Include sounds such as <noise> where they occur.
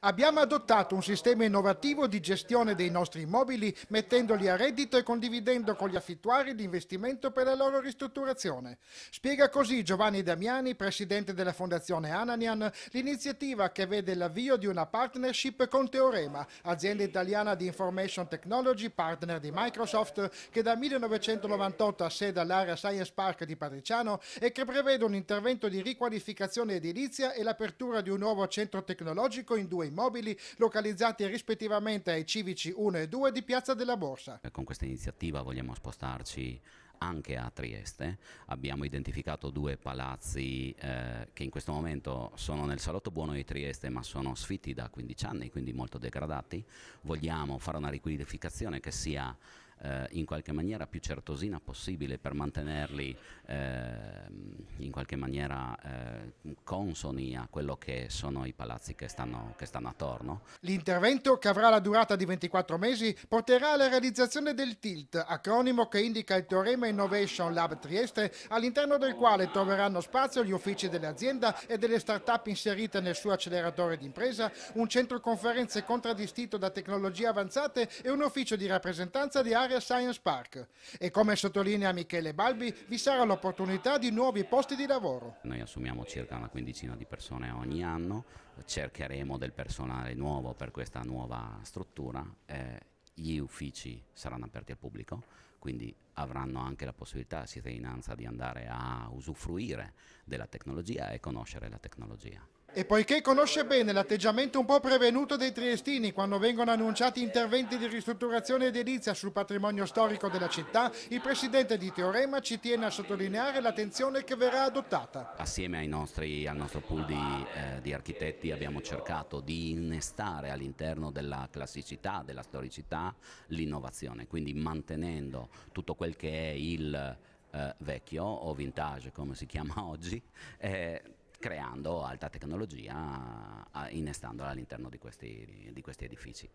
Abbiamo adottato un sistema innovativo di gestione dei nostri immobili mettendoli a reddito e condividendo con gli affittuari l'investimento per la loro ristrutturazione. Spiega così Giovanni Damiani, presidente della Fondazione Ananian, l'iniziativa che vede l'avvio di una partnership con Teorema, azienda italiana di information technology partner di Microsoft che da 1998 ha sede all'area Science Park di Patriciano e che prevede un intervento di riqualificazione edilizia e l'apertura di un nuovo centro tecnologico in due immobili localizzati rispettivamente ai civici 1 e 2 di Piazza della Borsa. Eh, con questa iniziativa vogliamo spostarci anche a Trieste. Abbiamo identificato due palazzi eh, che in questo momento sono nel Salotto Buono di Trieste ma sono sfitti da 15 anni, quindi molto degradati. Vogliamo fare una riqualificazione che sia eh, in qualche maniera più certosina possibile per mantenerli eh, in qualche maniera eh, consoni a quello che sono i palazzi che stanno, che stanno attorno. L'intervento, che avrà la durata di 24 mesi, porterà alla realizzazione del TILT, acronimo che indica il teorema Innovation Lab Trieste, all'interno del quale troveranno spazio gli uffici dell'azienda e delle start-up inserite nel suo acceleratore d'impresa, un centro conferenze contraddistinto da tecnologie avanzate e un ufficio di rappresentanza di aree all'area Science Park e come sottolinea Michele Balbi vi sarà l'opportunità di nuovi posti di lavoro. Noi assumiamo circa una quindicina di persone ogni anno, cercheremo del personale nuovo per questa nuova struttura, eh, gli uffici saranno aperti al pubblico, quindi avranno anche la possibilità, cittadinanza, di andare a usufruire della tecnologia e conoscere la tecnologia. E poiché conosce bene l'atteggiamento un po' prevenuto dei triestini quando vengono annunciati interventi di ristrutturazione edilizia sul patrimonio storico della città, il presidente di Teorema ci tiene a sottolineare l'attenzione che verrà adottata. Assieme nostri, al nostro pool di, eh, di architetti abbiamo cercato di innestare all'interno della classicità, della storicità, l'innovazione, quindi mantenendo tutto quel che è il eh, vecchio o vintage, come si chiama <laughs> oggi, eh, creando alta tecnologia, eh, innestandola all'interno di questi, di questi edifici.